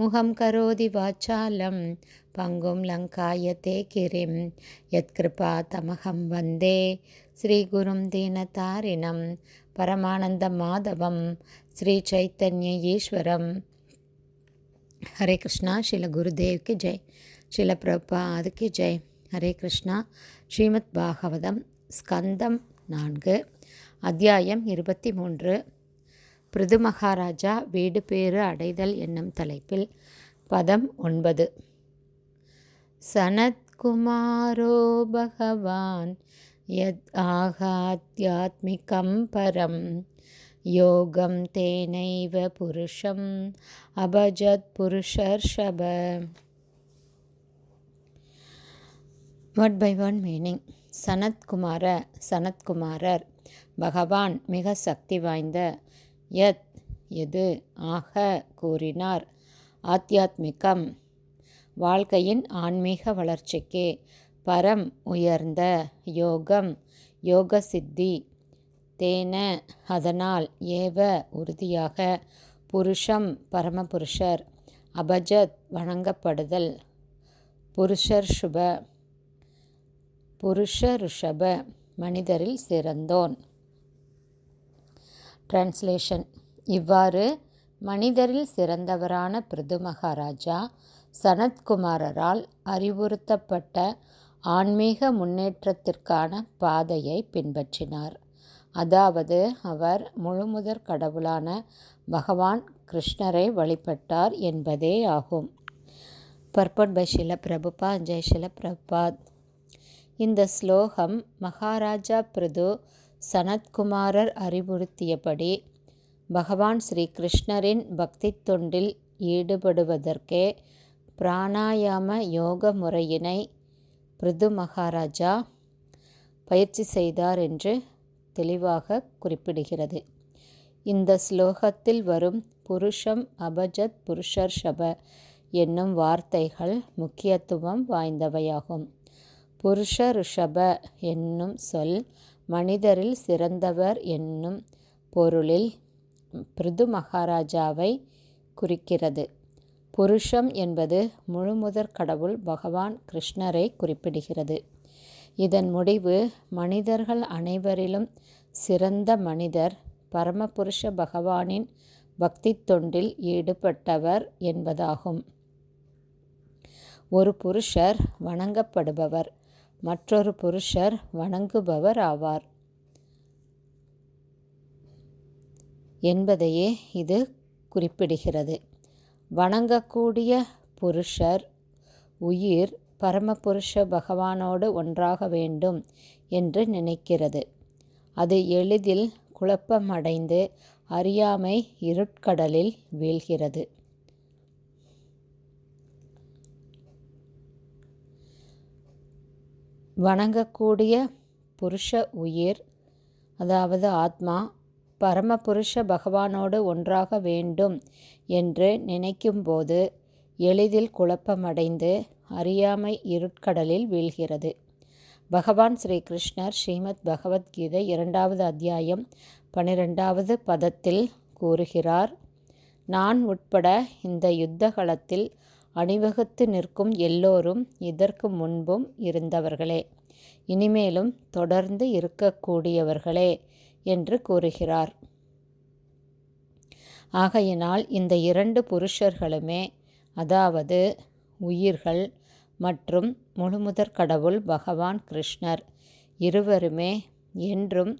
முகம் கரோதி வாச்சாலம் பங்கும் லங்காயத்தே கிரிம் யத்கிருபா தமகம் வந்தே ஸ்ரீகுரும் தீனதாரிணம் பரமானந்த மாதவம் ஸ்ரீ சைத்தன்ய ஈஸ்வரம் ஹரே கிருஷ்ணா ஸ்ரீல குருதேவ்க்கு ஜெய் ஸ்ரீல பிரபாதுக்கு ஜெய் ஹரே கிருஷ்ணா ஸ்ரீமத் பாகவதம் ஸ்கந்தம் நான்கு அத்தியாயம் இருபத்தி மூன்று பிருது மகாராஜா வீடு பேறு அடைதல் என்னும் தலைப்பில் பதம் ஒன்பது சனத்குமாரோ பகவான் யத் ஆகாத்யாத்மிகம் பரம் யோகம் தேனைவ புருஷம் அபஜத் புருஷர் ஷப வட் பை ஒன் மீனிங் சனத்குமார சனத்குமாரர் பகவான் மிக சக்தி வாய்ந்த யத் எது ஆக கூறினார் ஆத்தியாத்மிகம் வாழ்க்கையின் ஆன்மீக வளர்ச்சிக்கு பரம் உயர்ந்த யோகம் யோக சித்தி தேன அதனால் ஏவ உறுதியாக புருஷம் பரமபுருஷர் அபஜத் வணங்கப்படுதல் புருஷர் சுப புருஷ ருஷப மனிதரில் சிறந்தோன் டிரான்ஸ்லேஷன் இவ்வாறு மனிதரில் சிறந்தவரான பிரது மகாராஜா சனத்குமாரரால் அறிவுறுத்தப்பட்ட ஆன்மீக முன்னேற்றத்திற்கான பாதையை பின்பற்றினார் அதாவது அவர் முழுமுதற் கடவுளான பகவான் கிருஷ்ணரை வழிபட்டார் என்பதே ஆகும் பர்பட் பை ஷில பிரபுபா ஜெய் பிரபாத் இந்த ஸ்லோகம் மகாராஜா பிருது சனத்குமாரர் அறிவுறுத்தியபடி பகவான் ஸ்ரீ கிருஷ்ணரின் பக்தி தொண்டில் ஈடுபடுவதற்கே பிராணாயாம யோக முறையினை பிரிது மகாராஜா பயிற்சி செய்தார் என்று தெளிவாக குறிப்பிடுகிறது இந்த ஸ்லோகத்தில் வரும் புருஷம் அபஜத் புருஷர் ஷப என்னும் வார்த்தைகள் முக்கியத்துவம் வாய்ந்தவையாகும் புருஷ ரிஷப என்னும் சொல் மனிதரில் சிறந்தவர் என்னும் பொருளில் பிரிது மகாராஜாவை குறிக்கிறது புருஷம் என்பது முழுமுதற் கடவுள் பகவான் கிருஷ்ணரை குறிப்பிடுகிறது இதன் முடிவு மனிதர்கள் அனைவரிலும் சிறந்த மனிதர் பரமபுருஷ பகவானின் பக்தி தொண்டில் ஈடுபட்டவர் என்பதாகும் ஒரு புருஷர் வணங்கப்படுபவர் மற்றொரு புருஷர் வணங்குபவர் ஆவார் என்பதையே இது குறிப்பிடுகிறது வணங்கக்கூடிய புருஷர் உயிர் பரமபுருஷ பகவானோடு ஒன்றாக வேண்டும் என்று நினைக்கிறது அது எளிதில் குழப்பமடைந்து அறியாமை இருட்கடலில் வீழ்கிறது வணங்கக்கூடிய புருஷ உயிர் அதாவது ஆத்மா பரமபுருஷ பகவானோடு ஒன்றாக வேண்டும் என்று நினைக்கும்போது எளிதில் குழப்பமடைந்து அறியாமை இருட்கடலில் வீழ்கிறது பகவான் ஸ்ரீ கிருஷ்ணர் ஸ்ரீமத் பகவத்கீதை இரண்டாவது அத்தியாயம் பனிரெண்டாவது பதத்தில் கூறுகிறார் நான் உட்பட இந்த யுத்த அணிவகுத்து நிற்கும் எல்லோரும் இதற்கு முன்பும் இருந்தவர்களே இனிமேலும் தொடர்ந்து இருக்கக்கூடியவர்களே என்று கூறுகிறார் ஆகையினால் இந்த இரண்டு புருஷர்களுமே அதாவது உயிர்கள் மற்றும் முழுமுதற் கடவுள் பகவான் கிருஷ்ணர் இருவருமே என்றும்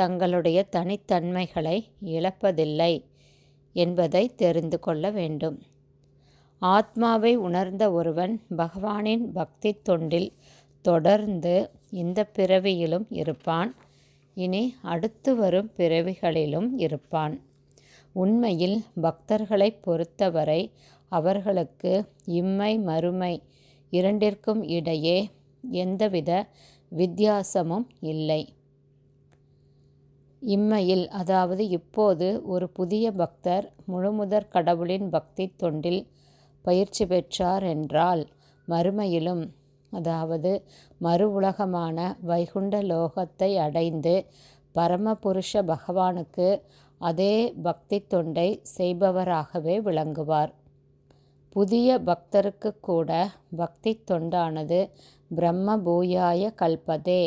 தங்களுடைய தனித்தன்மைகளை இழப்பதில்லை என்பதை தெரிந்து கொள்ள வேண்டும் ஆத்மாவை உணர்ந்த ஒருவன் பகவானின் பக்தி தொண்டில் தொடர்ந்து இந்த பிறவியிலும் இருப்பான் இனி அடுத்து வரும் பிறவிகளிலும் இருப்பான் உண்மையில் பக்தர்களை பொறுத்தவரை அவர்களுக்கு இம்மை மறுமை இரண்டிற்கும் இடையே எந்தவித வித்தியாசமும் இல்லை இம்மையில் அதாவது இப்போது ஒரு புதிய பக்தர் முழுமுதற் கடவுளின் பக்தி தொண்டில் பயிற்சி பெற்றார் என்றால் மறுமையிலும் அதாவது மறு உலகமான வைகுண்ட லோகத்தை அடைந்து பரமபுருஷ பகவானுக்கு அதே பக்தி தொண்டை செய்பவராகவே விளங்குவார் புதிய பக்தருக்கு கூட பக்தி தொண்டானது பிரம்ம பூயாய கல்பதே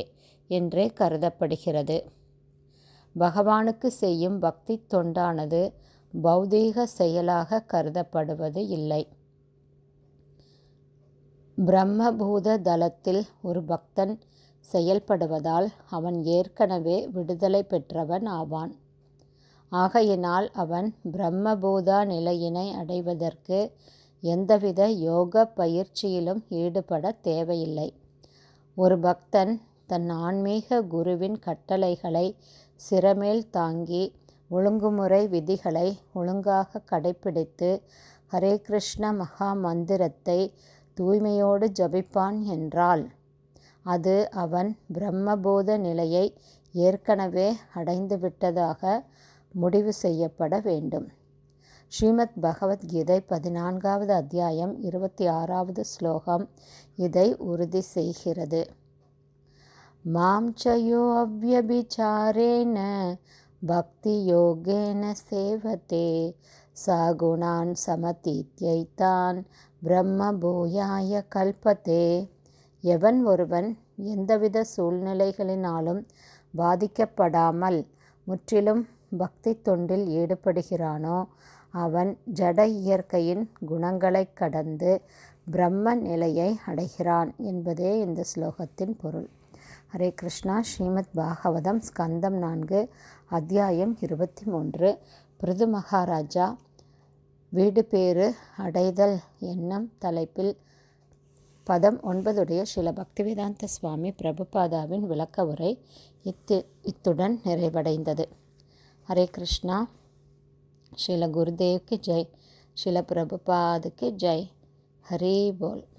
என்றே கருதப்படுகிறது பகவானுக்கு செய்யும் பக்தி தொண்டானது பௌதீக செயலாக கருதப்படுவது இல்லை பிரம்மபூத தலத்தில் ஒரு பக்தன் செயல்படுவதால் அவன் ஏற்கனவே விடுதலை பெற்றவன் ஆவான் ஆகையினால் அவன் பிரம்மபூதா நிலையினை அடைவதற்கு எந்தவித யோக பயிற்சியிலும் ஈடுபட தேவையில்லை ஒரு பக்தன் தன் ஆன்மீக குருவின் கட்டளைகளை சிறமேல் தாங்கி ஒழுங்குமுறை விதிகளை ஒழுங்காக கடைபிடித்து ஹரே கிருஷ்ண மகா மந்திரத்தை தூய்மையோடு ஜபிப்பான் என்றால் அது அவன் பிரம்மபோத நிலையை ஏற்கனவே அடைந்துவிட்டதாக முடிவு செய்யப்பட வேண்டும் ஸ்ரீமத் பகவத்கீதை பதினான்காவது அத்தியாயம் இருபத்தி ஆறாவது ஸ்லோகம் இதை உறுதி செய்கிறது மாம்சயோ அவ்வபிச்சாரேன பக்தி யோகேன சேவதே சாகுணான் சமதித்தியைத்தான் பிரம்ம பூயாய கல்பத்தே எவன் ஒருவன் எந்தவித சூழ்நிலைகளினாலும் பாதிக்கப்படாமல் முற்றிலும் பக்தி தொண்டில் ஈடுபடுகிறானோ அவன் ஜட இயற்கையின் குணங்களை கடந்து பிரம்ம நிலையை அடைகிறான் என்பதே இந்த ஸ்லோகத்தின் பொருள் ஹரே கிருஷ்ணா ஸ்ரீமத் பாகவதம் ஸ்கந்தம் நான்கு அத்தியாயம் இருபத்தி மூன்று பிரது மகாராஜா வீடுபேறு அடைதல் எண்ணம் தலைப்பில் பதம் ஒன்பதுடைய சில பக்திவேதாந்த சுவாமி பிரபுபாதாவின் விளக்க உரை இத்து இத்துடன் நிறைவடைந்தது ஹரே கிருஷ்ணா ஸ்ரீல குருதேவ்க்கு ஜெய் ஸ்ரீல பிரபுபாதுக்கு ஜெய் ஹரே போல்